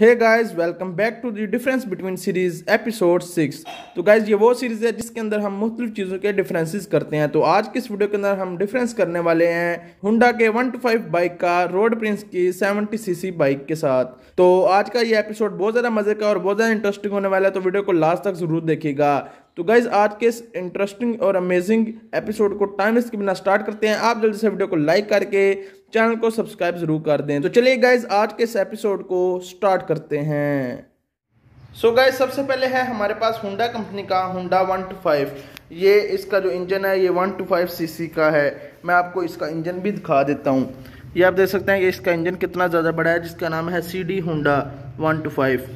hey guys welcome back to the difference between series episode six तो guys ये वो series है जिसके अंदर हम मुख्तु चीज़ों के डिफरेंसेस करते हैं तो आज की इस वीडियो के अंदर हम डिफरेंस करने वाले हैं हुंडा के वन टू फाइव बाइक का रोड प्रिंस की सेवनटी सीसी बाइक के साथ तो आज का ये एपिसोड बहुत ज़्यादा मज़े का और बहुत ज़्यादा इंटरेस्टिंग होने वाला है तो वीडियो को लास्ट तक ज़रूर देखेगा तो गाइज आज के इस इंटरेस्टिंग और अमेजिंग एपिसोड को टाइम इसके बिना स्टार्ट करते हैं आप जल्दी से वीडियो को लाइक करके चैनल को सब्सक्राइब ज़रूर कर दें तो चलिए गाइज आज के इस एपिसोड को स्टार्ट करते हैं सो so गाइज सबसे पहले है हमारे पास हुडा कंपनी का होंडा वन टू फाइव ये इसका जो इंजन है ये one two five C C का है मैं आपको इसका इंजन भी दिखा देता हूँ ये आप देख सकते हैं कि इसका इंजन कितना ज़्यादा बड़ा है जिसका नाम है C D Honda one two five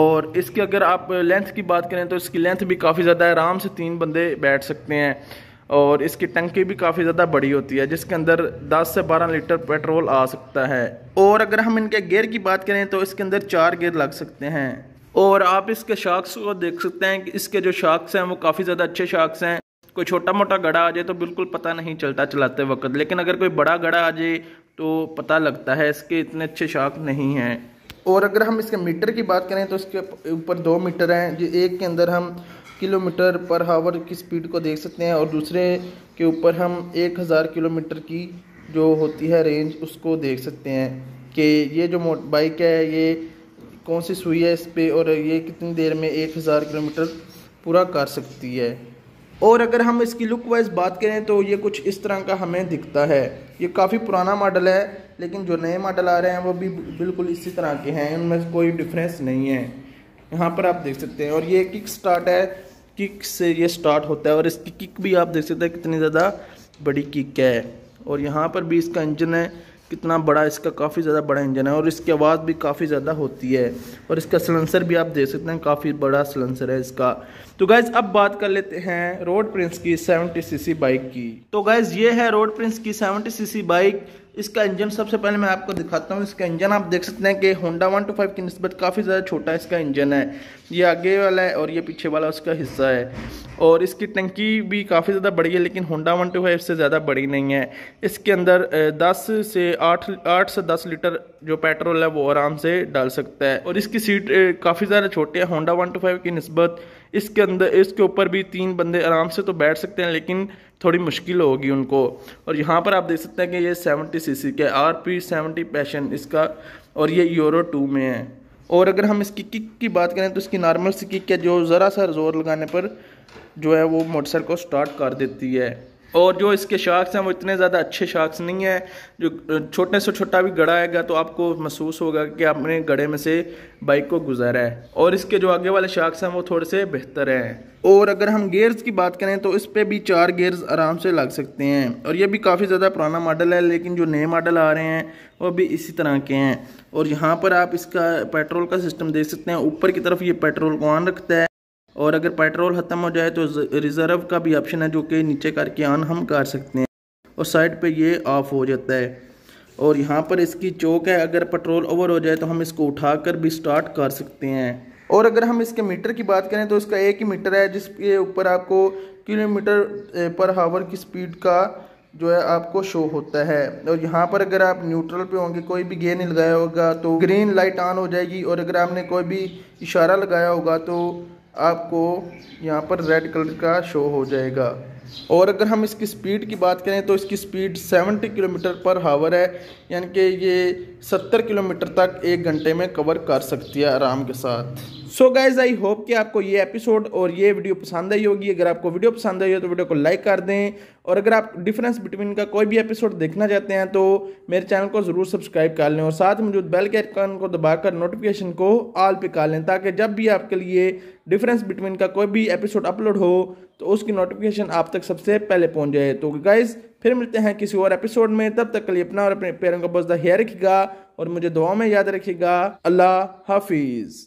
और इसकी अगर आप लेंथ की बात करें तो इसकी लेंथ भी काफ़ी ज़्यादा है आराम से तीन बंदे बैठ सकते हैं और इसकी टंकी भी काफ़ी ज़्यादा बड़ी होती है जिसके अंदर 10 से 12 लीटर पेट्रोल आ सकता है और अगर हम इनके गेयर की बात करें तो इसके अंदर चार गेयर लग सकते हैं और आप इसके शार्क्स को देख सकते हैं कि इसके जो शार्क्स हैं वो काफ़ी ज़्यादा अच्छे शार्क्स हैं कोई छोटा मोटा गड़ा आ जाए तो बिल्कुल पता नहीं चलता चलाते वक्त लेकिन अगर कोई बड़ा गड़ा आ जाए तो पता लगता है इसके इतने अच्छे शार्क नहीं हैं और अगर हम इसके मीटर की बात करें तो इसके ऊपर दो मीटर हैं जो एक के अंदर हम किलोमीटर पर हावर की स्पीड को देख सकते हैं और दूसरे के ऊपर हम एक हज़ार किलोमीटर की जो होती है रेंज उसको देख सकते हैं कि ये जो मोट बाइक है ये कौन सी सुई है इस पर और ये कितनी देर में एक हज़ार किलोमीटर पूरा कर सकती है और अगर हम इसकी लुक वाइज बात करें तो ये कुछ इस तरह का हमें दिखता है ये काफ़ी पुराना मॉडल है लेकिन जो नए मॉडल आ रहे हैं वो भी बिल्कुल इसी तरह के हैं उनमें कोई डिफरेंस नहीं है यहाँ पर आप देख सकते हैं और ये किक स्टार्ट है किक से ये स्टार्ट होता है और इसकी किक भी आप देख सकते हैं कितनी ज़्यादा बड़ी किक है और यहाँ पर भी इसका इंजन है कितना बड़ा इसका काफ़ी ज़्यादा बड़ा इंजन है और इसकी आवाज़ भी काफ़ी ज़्यादा होती है और इसका सिलेंसर भी आप देख सकते हैं काफ़ी बड़ा सिलेंसर है इसका तो गैज़ अब बात कर लेते हैं रोड प्रिंस की 70 सीसी बाइक की तो गैज़ ये है रोड प्रिंस की 70 सीसी बाइक इसका इंजन सबसे पहले मैं आपको दिखाता हूँ इसका इंजन आप देख सकते हैं कि होंडा वन टू फाइव की नस्बत काफ़ी ज़्यादा छोटा इसका इंजन है ये आगे वाला है और ये पीछे वाला उसका हिस्सा है और इसकी टंकी भी काफ़ी ज़्यादा बड़ी है लेकिन होंडा वन टू फाइव से ज़्यादा बड़ी नहीं है इसके अंदर दस से आठ आठ से दस लीटर जो पेट्रोल है वो आराम से डाल सकता है और इसकी सीट काफ़ी ज़्यादा छोटी है होंडा वन टू फाइव की नस्बत इसके अंदर इसके ऊपर भी तीन बंदे आराम से तो बैठ सकते हैं लेकिन थोड़ी मुश्किल होगी उनको और यहाँ पर आप देख सकते हैं कि ये सेवेंटी सी के आर पी सेवेंटी पैशन इसका और ये यूरो टू में है और अगर हम इसकी किक की बात करें तो इसकी नॉर्मल सी किक है जो ज़रा सा जोर लगाने पर जो है वो मोटरसाइकिल को स्टार्ट कर देती है और जो इसके शार्क्स हैं वो इतने ज़्यादा अच्छे शार्क्स नहीं हैं जो छोटे से छोटा भी गड़ा आएगा तो आपको महसूस होगा कि आपने गड़े में से बाइक को गुजारा है और इसके जो आगे वाले शार्क्स हैं वो थोड़े से बेहतर हैं और अगर हम गेयर्स की बात करें तो इस पर भी चार गेयर्स आराम से लग सकते हैं और ये भी काफ़ी ज़्यादा पुराना मॉडल है लेकिन जो नए मॉडल आ रहे हैं वो भी इसी तरह के हैं और यहाँ पर आप इसका पेट्रोल का सिस्टम देख सकते हैं ऊपर की तरफ ये पेट्रोल को ऑन रखता है और अगर पेट्रोल ख़त्म हो जाए तो रिज़र्व का भी ऑप्शन है जो कि नीचे करके ऑन हम कर सकते हैं और साइड पे ये ऑफ हो जाता है और यहाँ पर इसकी चौक है अगर पेट्रोल ओवर हो जाए तो हम इसको उठा कर भी स्टार्ट कर सकते हैं और अगर हम इसके मीटर की बात करें तो इसका एक ही मीटर है जिसके ऊपर आपको किलोमीटर पर हावर की स्पीड का जो है आपको शो होता है और यहाँ पर अगर आप न्यूट्रल पे होंगे कोई भी गेयर नहीं लगाया होगा तो ग्रीन लाइट ऑन हो जाएगी और अगर आपने कोई भी इशारा लगाया होगा तो आपको यहाँ पर रेड कलर का शो हो जाएगा और अगर हम इसकी स्पीड की बात करें तो इसकी स्पीड 70 किलोमीटर पर हावर है यानी कि ये 70 किलोमीटर तक एक घंटे में कवर कर सकती है आराम के साथ सो गाइज आई होप कि आपको ये एपिसोड और ये वीडियो पसंद आई होगी अगर आपको वीडियो पसंद आई हो तो वीडियो को लाइक कर दें और अगर आप डिफरेंस बिटवीन का कोई भी एपिसोड देखना चाहते हैं तो मेरे चैनल को ज़रूर सब्सक्राइब कर लें और साथ में जो बेल के आइकन को दबाकर नोटिफिकेशन को ऑल पे कर लें ताकि जब भी आपके लिए डिफरेंस बिटवीन का कोई भी एपिसोड अपलोड हो तो उसकी नोटिफिकेशन आप तक सबसे पहले पहुंच जाए तो गाइज फिर मिलते हैं किसी और एपिसोड में तब तक के लिए अपना और अपने पैरों का बजदा हेयर रखिएगा और मुझे दुआ में याद रखिएगा अल्लाह हाफिज़